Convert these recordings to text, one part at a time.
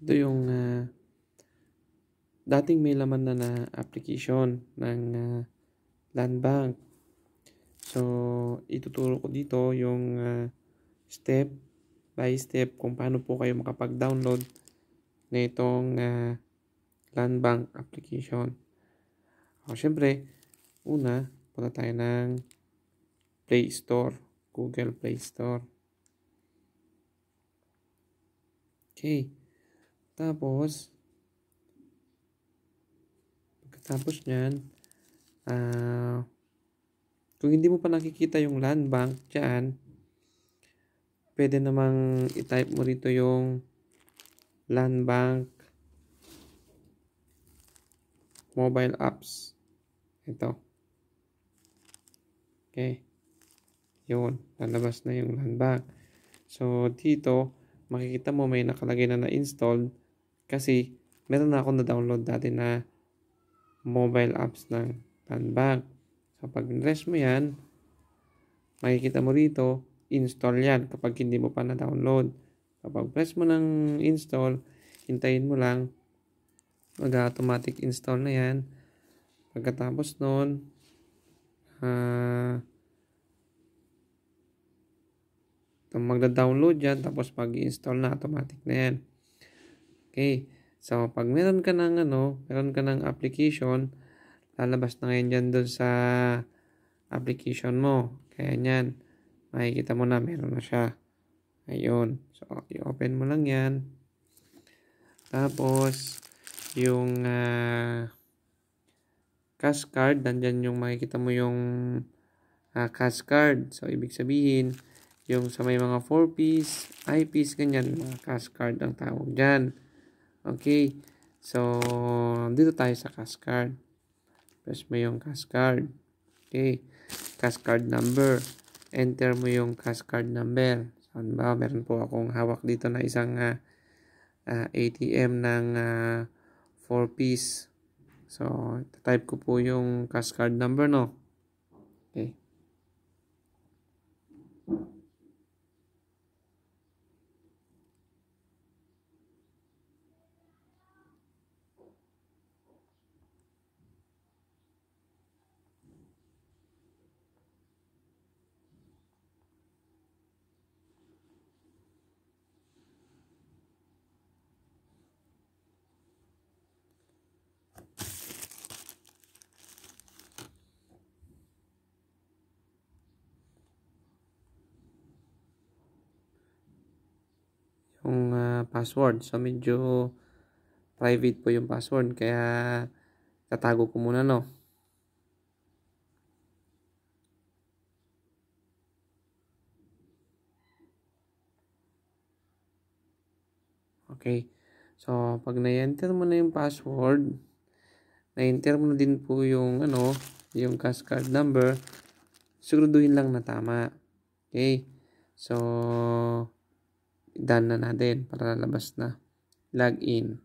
Ito yung uh, dating may laman na na application ng uh, land bank. So, ituturo ko dito yung uh, step by step kung paano po kayo makapag-download na itong uh, land bank application. O, syempre, una, punta tayo ng Play Store, Google Play Store. Okay. Tapos, pagkatapos nyan, uh, ah, kung hindi mo pa nakikita yung land bank dyan, pwede namang i-type mo rito yung land bank mobile apps. Ito. Okay. Yun. Lalabas na yung land bank. So, dito, makikita mo may nakalagay na na-installed kasi meron na akong na-download dati na mobile apps ng Tanbag. Kapag pag refresh mo yan, makikita mo rito, install yan kapag hindi mo pa na-download. Kapag press mo ng install, hintayin mo lang mag-automatic install na yan. Pagkatapos nun, uh, ah, magda-download yan, tapos pag-install na, automatic na yan. Okay. So, pag meron ka ng ano, meron ka ng application, lalabas na ngayon dyan doon sa application mo. Kaya yan. Makikita mo na, meron na siya. Ayun. So, i-open mo lang yan. Tapos, yung uh, cash card, nandyan yung makikita mo yung uh, cash card. So, ibig sabihin, yung sa may mga 4-piece, 5 piece ganyan, mga cash card ang tawag dyan. Okay. So, dito tayo sa cash card. Press mo yung cash card. Okay. Cash card number. Enter mo yung cash card number. So, ba, meron po akong hawak dito na isang uh, uh, ah, ATM ah, ng uh, ah, 4-piece. So, type ko po yung cash card number, no? Okay. yung uh, password. So, medyo private po yung password. Kaya, tatago ko muna, no? Okay. So, pag na-enter mo na yung password, na-enter mo na din po yung, ano, yung cash card number, siguraduhin lang na tama. Okay. So, done na natin para lalabas na log in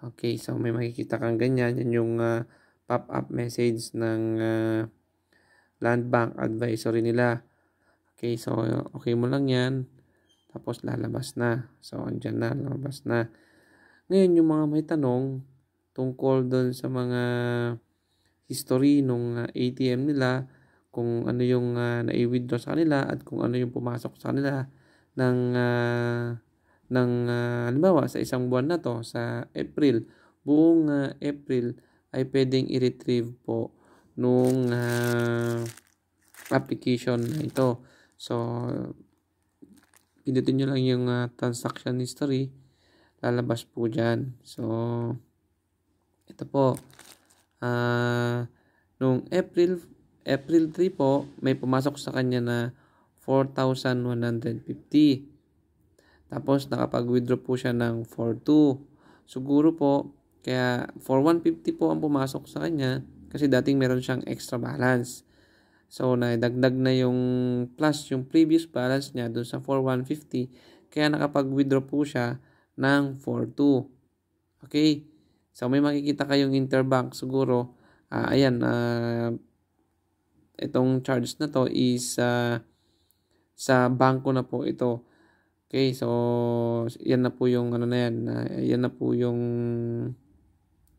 Okay, so may makikita kang ganyan. Yan yung uh, pop-up message ng uh, land bank advisory nila. Okay, so okay mo lang yan. Tapos lalabas na. So, andyan na, lalabas na. Ngayon, yung mga may tanong tungkol doon sa mga history nung uh, ah, ATM nila, kung ano yung uh, na-withdraw sa kanila at kung ano yung pumasok sa kanila, ng uh, ng uh, halimbawa sa isang buwan na to sa April, buong uh, April ay pwedeng i-retrieve po nung uh, application na ito. So pindutin niyo lang yung uh, transaction history lalabas po dyan. So ito po uh, nung April April 3 po may pumasok sa kanya na 4,150. Tapos nakapag-withdraw po siya ng 4,2. Siguro po, kaya 4,150 po ang pumasok sa kanya kasi dating meron siyang extra balance. So, naidagdag na yung plus yung previous balance niya doon sa 4,150 kaya nakapag-withdraw po siya ng 4,2. Okay? So, may makikita kayong interbank siguro. Uh, ayan, uh, itong charge na to is uh, sa bangko na po ito. Okay, so yan na po yung ano na yan, uh, yan na po yung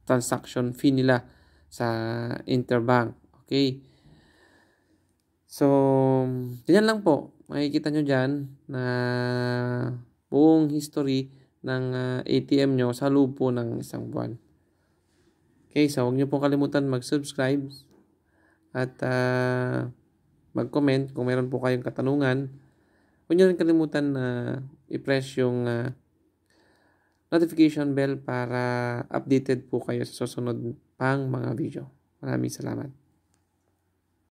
transaction fee nila sa interbank. Okay. So, ganyan lang po. Makikita nyo dyan na buong history ng uh, ah, ATM nyo sa lupo ng isang buwan. Okay, so huwag nyo pong kalimutan mag-subscribe at uh, mag-comment kung meron po kayong katanungan. Huwag nyo rin kalimutan na i-press yung uh, notification bell para updated po kayo sa susunod pang mga video. Maraming salamat.